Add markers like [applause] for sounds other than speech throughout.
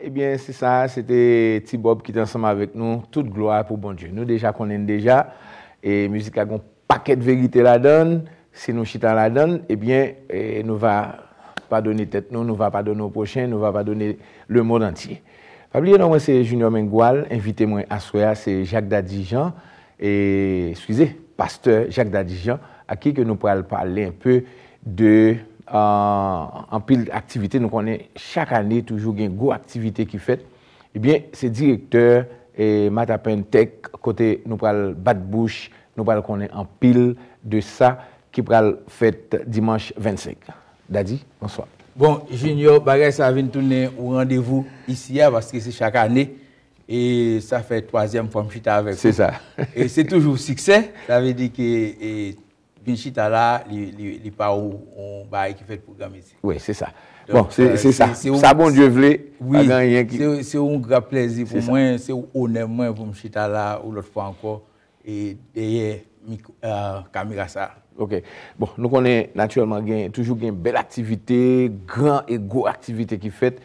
eh bien, c'est ça, c'était Tibob qui est ensemble avec nous. Toute gloire pour bon Dieu. Nous déjà aime déjà. Et musique a un paquet de vérité la donne. Si nous chitons la donne, eh bien, nous eh, nous va pas donner tête nous, nous va pas donner au prochain, nous va pas donner le monde entier. Fabien moi c'est Junior Mengual, invitez moi à soi c'est Jacques Dadijan, et, excusez, pasteur Jacques Dadijan, à qui que nous pourrons parler un peu de an pil aktivite nou konen chak ane, toujou gen go aktivite ki fet, ebyen eh se direkteur e Matapentec kote nou pral batbouche, nou pral konen an pil de sa ki pral fet Dimanche 25. Dadi, bonsoir. Bon, jinyo, bagay sa ven toune ou randevou isi ya, baske se chak ane, e sa fe troazem fom chita avek. Se sa. E se toujou sikse, sa ve di ki... bin chita la li pa ou on ba ekifet pou gami zi. Ouè, se sa. Bon, se sa. Sa bon diev le, pa gan yen ki... Se ou nou gra plezi pou mwen, se ou onen mwen pou mwen chita la, ou lot fwa anko, e deye kamiga sa. Ok. Bon, nou konen natyèlman gen, toujou gen bel aktivite, gran ego aktivite ki fet,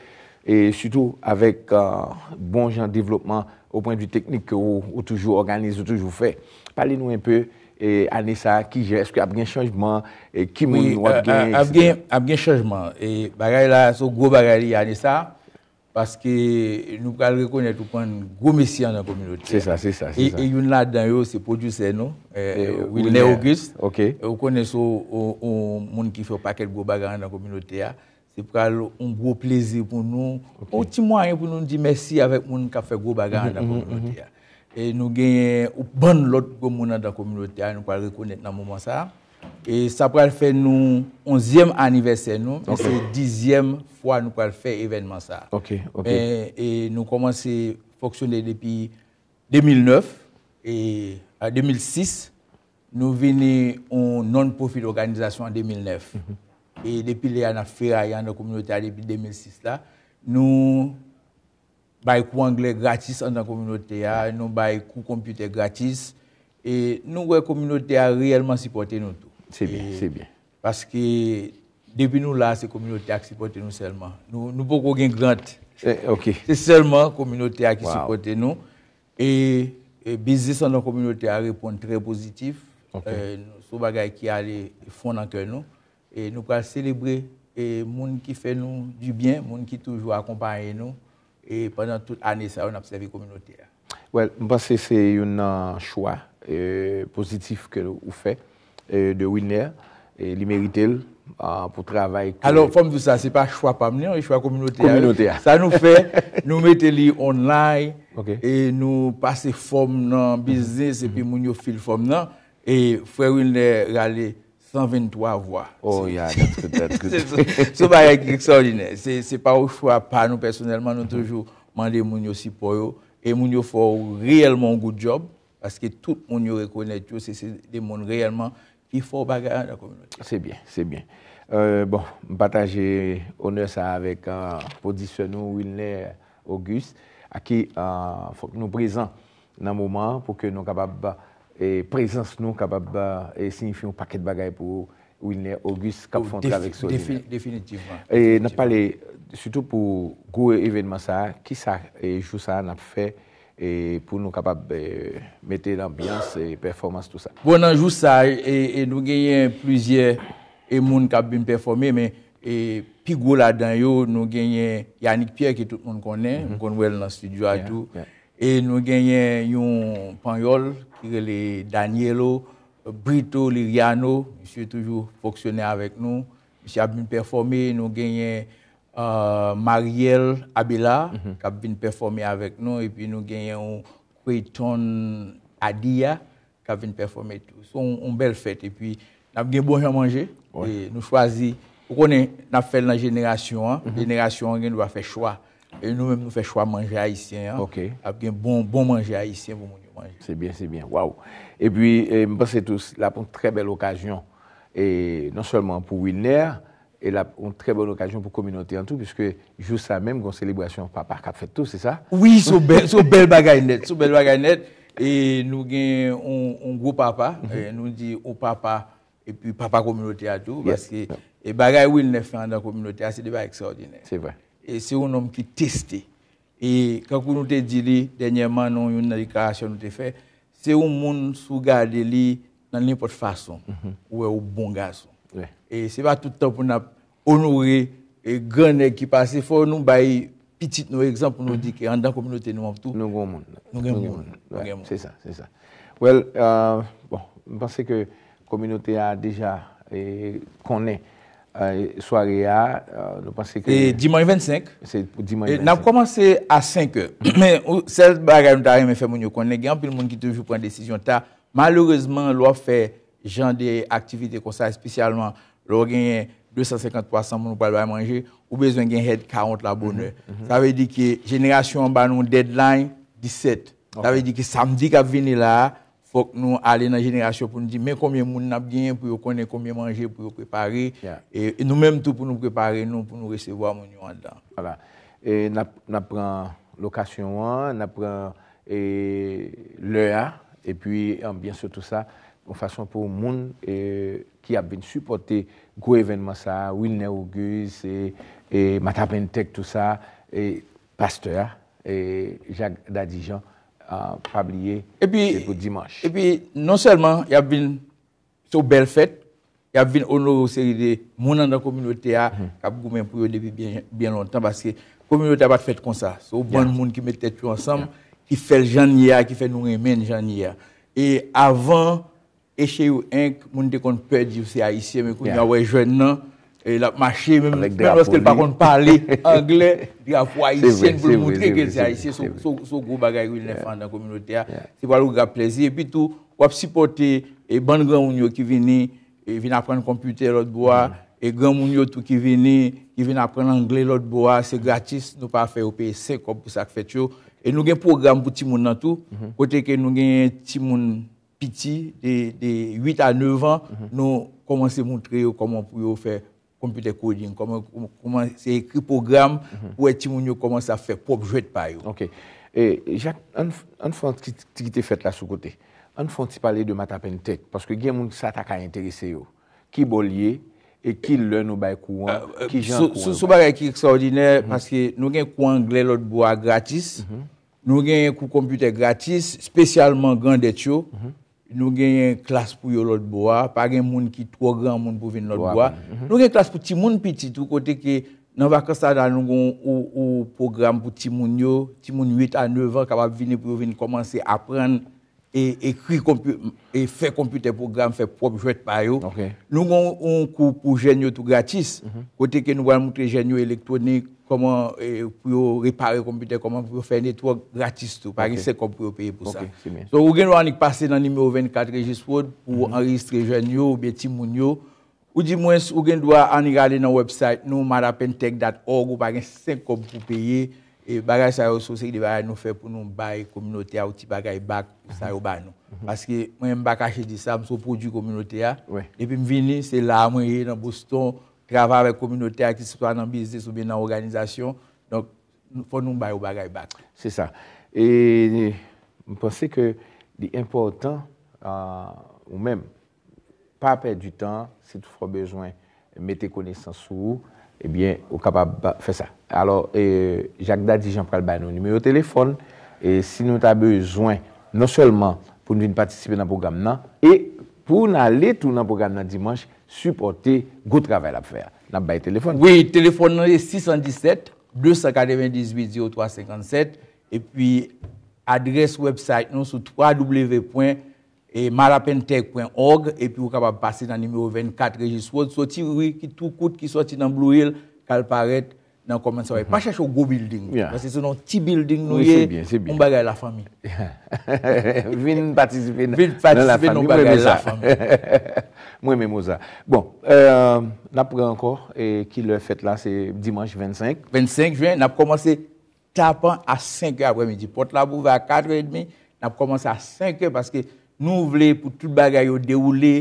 e sütou avèk euh, bon jan developman ou pwen di teknik ou toujou organize, ou toujou fè. Palin nou en pè, E Anessa, ki je, eske ap gen chanjman e ki moun nou euh, euh, ap gen ap gen chanjman e bagay la sou gwo bagay li Anessa paske nou kal rekonye tout kon gwo mesi an dan kominote se sa se sa yon la dan yo se produse nou wilne August ou konye sou moun ki fe paket gwo bagay an dan kominote se kal un gwo plezi pou nou ou ti moun an pou nou di mesi avèk moun ka fe gwo bagay an dan mm-hmm, mm-hmm, kominote mm-hmm. E nou genye ou ban lot pou mounan da komunote a, nou pal rekounet nan mouman sa. E sa pral fe nou onzyem aniversen nou, se dizyem fwa nou pral fe evenman sa. E, nou komanse foksyone depi 2009, mhm. a 2006, nou vene yon non-profit organizasyon 2009. E depi lè yon aferayan da komunote a depi 2006 la, nou... bay kou angle gratis an dan komunote a, nou bay kou kompute gratis, e nou wè komunote a reèlman sipote nou tou. E paske, debi nou la, se komunote a ki sipote nou selman. Nou pou kou gen grant. Eh, se selman, komunote a ki sipote nou, e, e bizis an dan komunote a repon tre pozitif, sou bagay ki ale fondan kè nou. Nou kwa selebrè moun ki fè nou di byen, moun ki toujou akompanyen nou, E pendant tout ane, sa yon apsevi koumenotea. Wel, mpase se yon chwa euh, pozitif ke ou fe, euh, de Wilner, li merite l euh, pou travay. Alo, fòm di sa, se pa chwa pamnen, yon chwa koumenotea. Sa nou fe, nou mette li online, e nou pase fòm nan biznes, epi mhm. moun yo fil fòm nan, e fòm Wilner gale... 123 voix. Oh yeah, that's good, that's good. [laughs] Sou ba yon krik sa ordine. Se pa ou chwa pa nou personelman nou toujou mande moun yo sipoyo e moun yo fò ou reyelman gout job paske tout moun yo rekonech yo se se de moun reyelman ki fò bagayan la komunite. Se bien, se bien. Euh, bon, m pata jè onè sa avèk euh, podisyonou Wilner August a ki fòk nou prezan nan mouman pou ke nou kabab ba E prezans nou kapap ba, e sinfi yon paket bagay pou Winner, Auguste, kap fontre avèk so din. Definitivman. E nan pale, sütou pou gou e evenman sa, ki sa e jou sa nan fe e pou nou kapap e, mette l'ambiance e performans tout sa. Bon nan jou sa, nou genyen plizye e moun kap bin performe, men pi gou la dan yo, nou genyen Yannick Pierre ki tout moun konen, mhm. konwen wèl nan studio atou, E nou genyen yon Panyol, kire le Danielo, Brito, Liriano, yon sou toujou foksyonè avèk nou. Misyè ap bin performè, nou genyen euh, Mariel Abela, mhm. kap bin performè avèk nou, epi nou genyen yon Kweyton Adia, kap bin performè tou. Sou yon bel fèt, epi nap gen bon jan manje, e nou chwazi, pou konen nap fèl nan jenèrasyon, mhm. jenèrasyon gen nou va fè chwa. E nou mèm nou fè chwa manjè haïsyen. Ok. Ap gen bon, bon manjè haïsyen pou moun yo manjè. Se bien, se bien, waw. E pi mpense tous, la poum tre bel okajyon. E non solman pou Winner, e la poum tre bel okajyon pou kominoti an ah, tou piskè jou sa mèm goun selebwasyon wapar kap fè tout, se sa? Oui, sou bel bagay net. Sou bel bagay net. E nou gen yon gro papa, nou di ou papa, e pi papa kominoti an tou, baske bagay Winner fè an da kominoti an, se deva ekso ordine. Se vè. et c'est un homme qui testé. Et quand vous nous avez dit dernièrement, nous une déclaration nous fait, c'est un monde sous garde dans n'importe quelle façon, mhm. ou est un bon garçon. Et c'est pas tout le temps pour nous honorer et grand qui passe, il faut nous un petit nos exemple pour nous dire qu'en tant que communauté, nous avons tout. Nous avons monde. Nous avons monde. c'est ça, c'est ça. Well, euh, bon, je pense que la communauté a déjà connaît. Soare ya, lopan se kreye. Diman yon 25. Se diman yon 25. N ap komanse a 5. Men, sel bagay nou ta reme fe moun yo konne. Gen apil moun ki toujou pren desisyon. Ta malourezman lopan fe jan de aktivite konsay. Espesyalman lopan gen 253 san moun ou pal bay manje. Ou bezwen gen head 40 la bonne. Ta ve di ki jenerasyon ban nou deadline 17. Ta ve di ki samdi kap vini la. Bok nou ale nan jenerasyon pou nou di men koumyen moun nap gen, pou yo konen koumyen manje, pou yo prepari. E nou menm tou pou nou prepari nou, pou nou resevo a moun yo an dan. Fala, na pran lokasyon an, na pran lè a, e pi, an byansou tout sa, pou moun ki ap bin supporte gwe evenman sa, Winner August, Matapentec tout sa, Pasteur, Jacques Dadijan, Non a pabliye pe pou dimanche. E pi, non selman, y ap vin sou bel fèt, y ap vin ono ou seri de mounan dan kominote a, kap gomen pou yon depi bien lontan, baske kominote a bat fèt kon sa, sou ban moun ki mette tu ansam, ki fèl jan yia, ki fèl nou remen jan yia. E avan, eche yu enk, moun de kon pèd yu se a isye, mè kou yawè jwen nan, la p mache, men woske l pa kon p pale Angle, di a fwa aisyen, pou l moun tre gèl zay aisyen sou gou bagay gwen lè fan dan kominote a se palou gwa plezi, et pi tou wap sipote, e ban gen ounyo ki vini vini apren komputer lòt bo a e gen ounyo tou ki vini vini apren Angle lòt bo a se gratis nou pa fe oupe, e sek kom pou sak fet yo, e nou gen program pou timoun nan tou, kote ke nou gen timoun piti de 8 a 9 an, nou koman se moun tre yo koman pou yo fe kompute koding, koman se ekri program mhm. pou eti moun yo koman sa fe pop jwet pa yo. Ok. Jak, an fon ti ki te fet la sou kote, an fon ti pale de mat apen tek, paske gen moun sata ka enterese yo, ki bolye, e ki lè nou bay kouan, ki euh, euh, jan kouan. Sou bagay ki ekse ordine, mhm. paske nou gen kouan gley lot bo a gratis, mhm. nou gen yon kou kompute gratis, spesyalman gand et yo, Nou genye klas pou yo lot bo a, pa genye moun ki 3 gran moun pou ven lot bo a. Mhm. Nou genye klas pou ti moun piti, tout kote ke nan va kastada nou genye ou program pou ti moun yo, ti moun 8 an 9 an kapap vini pou yo veni komanse apren e ekri, e fe kompute program, fe prop jwet pa yo. Nou genye ou kou pou genye ou tout gratis, mhm. kote ke nou genye ou elektronik, koman eh, pou yo repare kompite, koman pou yo fende, twa gratis tou, pa gen se kom pou yo peye pou sa. Ok, si men. So, ou gen wani kpase nan nime ou 24 regiswod, pou ou mhm. enregistre jen yo, ou be ti moun yo. Ou di mwen, ou gen wani gade nan website, nomadapentech.org, ou pa gen se kom pou peye, e bagay sa yo sou se kde bayan nou fe mhm. pou nou baye kominotea ou ti bagay bak sa yo bayan nou. Paske mwen mba kache di sa, mso produ kominotea. Ah. Epe mwini, se la mwen ye nan Boston, Grava vek kominote akisipwa nan bizis ou ben nan organizasyon. Donk, pou nou bay ou bagay bak. Se sa. E, mwen pense ke li impotant ou men pa apè du tan, se tou fwa bejwen mette kone san sou, ebyen, eh ou kapab fè sa. Alors, euh, jak dadi jan pral bay nou. Numè yo telefon, e si nou ta bejwen, non sèlman pou nou vin patisipe nan program nan, e pou nou alè tou nan program nan dimanj, supporte, gout ravèl ap fè. Nan baye telefon. Oui, telefon nan e 617-298-0357 e pi adres website nan sou www.malapentech.org e pi ou kap ap pase nan nime 24 Regiswod. Soti wè ki tou koute ki soti nan Blue Hill, kalparet. nan koman sa wè. Pache chou go building. Mwen se sou nou ti building nou ye, mwen bagay la fami. [laughs] Vin patisive nan la fami. Vin patisive nan bagay la fami. Mwen men mouza. Bon, napre ankor, ki lè fèt la, se dimanche 25. 25 juen, nap komanse tapan a 5è apre midi. Pot la bouve a 4è dmi, nap komanse a 5è, paske nou vle pou tout bagay yo dewoule,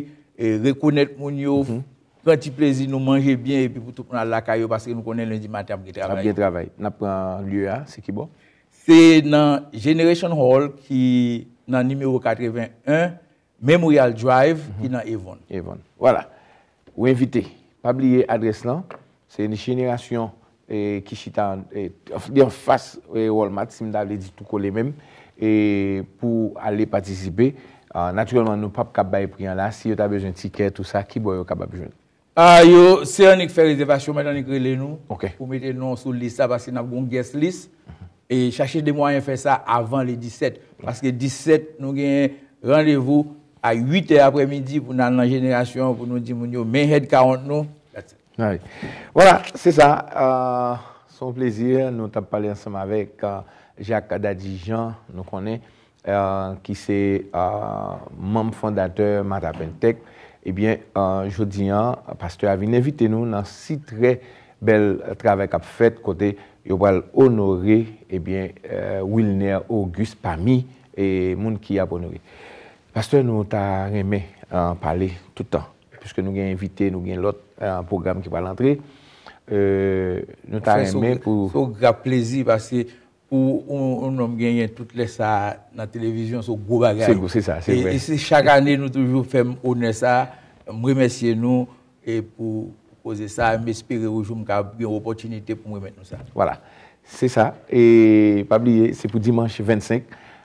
rekounet moun yov, Pwè ti plezi nou manje byen epi pou tout pou nan lakay yo paske nou konen lundi mati apre travay. Napren lye a, se ki bo? Se nan Generation Hall ki nan nimeyo 81, Memorial Drive ki nan Avon. Avon, wala. Ou evite, pabliye adres lan. Se ni jeneration kishitan, di an fas Walmart, si mda vle di touko le mem, pou ale patisipe. Natyrelman nou pap kabay priyan la, si yo tabe jen tiket ou sa, ki bo yo kabab jen? Yo, se anik fè rezervasyon, mwen anik rele nou. Ok. Pou mette nou sou lisa basi nan bon guest list. E chache de mwayen fè sa avan le 17. Paske 17 nou gen randevou a 8 apre midi pou nan nan jenerasyon pou nou di moun yo men hèd 40 nou. Vola, se sa. Son plezir nou tap pale ansam avek euh, Jacques Adadijan nou konen. Euh, Ki se euh, mam fondateur Matapentec. Ebyen, anjou diyan, pastor Avine, evite nou nan si tre bel trawek ap fet kote yo bal onore, ebyen, euh, Wilner, Auguste, Pamy, e moun ki ap onore. Pastor nou ta reme an pale toutan, pwiske nou gen evite, nou gen lot an euh, program ki bal antre, euh, nou ta reme pou... où on, a gagné toutes les ça dans la télévision, c'est gros bagage. C'est ça, c'est vrai. Et, chaque année, nous toujours faisons honneur ça, remercier nous et pour poser ça, m'espérer que vous une opportunité pour nous remettre ça. Voilà, c'est ça. Et pas oublier, c'est pour dimanche 25,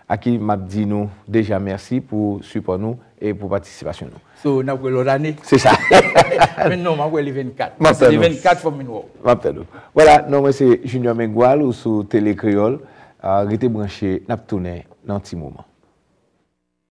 à qui m'a dit nous déjà merci pour support nous. e pou patisipasyon nou. Sou napwe lorane? Se sa. [laughs] Men nou, mapwe li ven kat. Mapre nou. Li ven kat pou men wou. Mapre nou. Wala, nou mwen se Junior Mengual ou sou Telekriol ah, rete mwen che nap toune nan ti mouman.